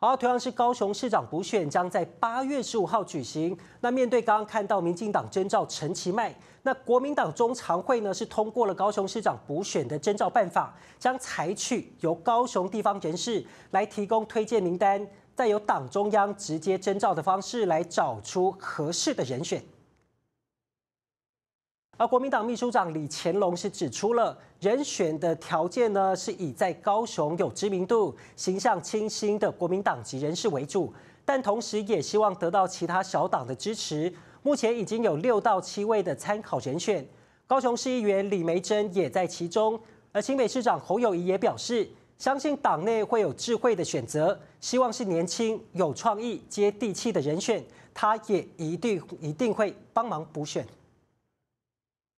好，同样是高雄市长补选将在八月十五号举行。那面对刚刚看到民进党征召陈其迈，那国民党中常会呢是通过了高雄市长补选的征召办法，将采取由高雄地方人士来提供推荐名单，再由党中央直接征召的方式来找出合适的人选。而国民党秘书长李乾隆是指出了，人选的条件呢，是以在高雄有知名度、形象清新的国民党籍人士为主，但同时也希望得到其他小党的支持。目前已经有六到七位的参考人选，高雄市议员李梅珍也在其中。而新北市长侯友谊也表示，相信党内会有智慧的选择，希望是年轻、有创意、接地气的人选，他也一定一定会帮忙补选。